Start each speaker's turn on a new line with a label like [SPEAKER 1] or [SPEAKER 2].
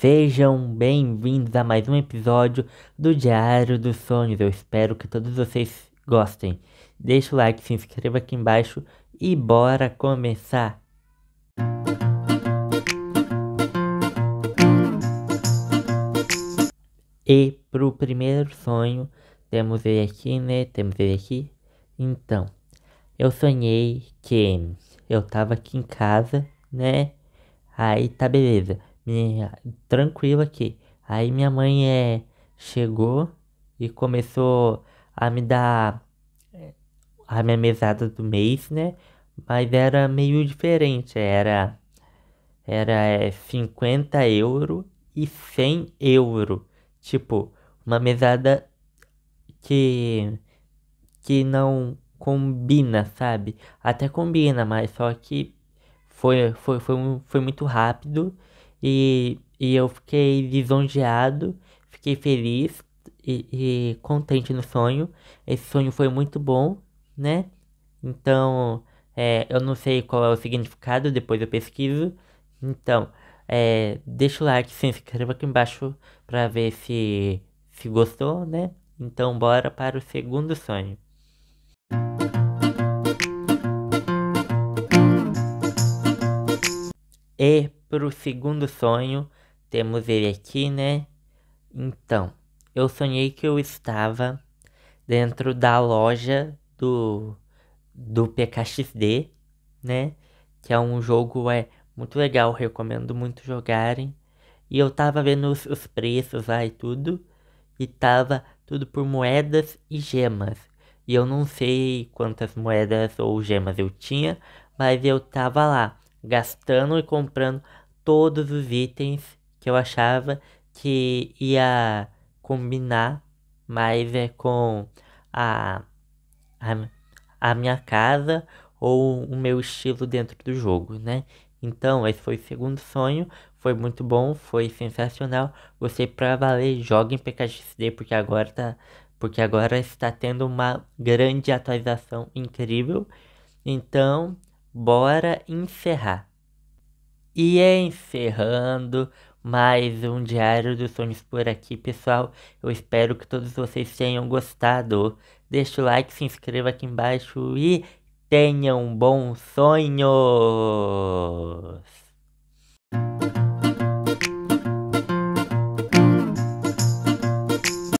[SPEAKER 1] Sejam bem-vindos a mais um episódio do Diário dos Sonhos. Eu espero que todos vocês gostem. Deixa o like, se inscreva aqui embaixo e bora começar! E pro primeiro sonho, temos ele aqui, né? Temos ele aqui. Então, eu sonhei que eu tava aqui em casa, né? Aí tá beleza tranquilo aqui. Aí minha mãe é, chegou e começou a me dar é, a minha mesada do mês, né? Mas era meio diferente, era era 50 é, euro e 100 euro. Tipo, uma mesada que que não combina, sabe? Até combina, mas só que foi foi foi, foi muito rápido e, e eu fiquei lisonjeado, fiquei feliz e, e contente no sonho. Esse sonho foi muito bom, né? Então, é, eu não sei qual é o significado, depois eu pesquiso. Então, é, deixa o like, se inscreva aqui embaixo para ver se, se gostou, né? Então, bora para o segundo sonho. E para o segundo sonho, temos ele aqui, né? Então, eu sonhei que eu estava dentro da loja do, do PKXD, né? Que é um jogo é, muito legal, recomendo muito jogarem. E eu tava vendo os, os preços lá e tudo, e tava tudo por moedas e gemas. E eu não sei quantas moedas ou gemas eu tinha, mas eu tava lá gastando e comprando todos os itens que eu achava que ia combinar mais é com a, a, a minha casa ou o meu estilo dentro do jogo, né? Então, esse foi o segundo sonho, foi muito bom, foi sensacional. Você pra valer, joga em PKXD porque agora tá, porque agora está tendo uma grande atualização incrível. Então, bora encerrar. E encerrando mais um Diário dos Sonhos por aqui, pessoal. Eu espero que todos vocês tenham gostado. Deixe o like, se inscreva aqui embaixo e tenham bons sonhos!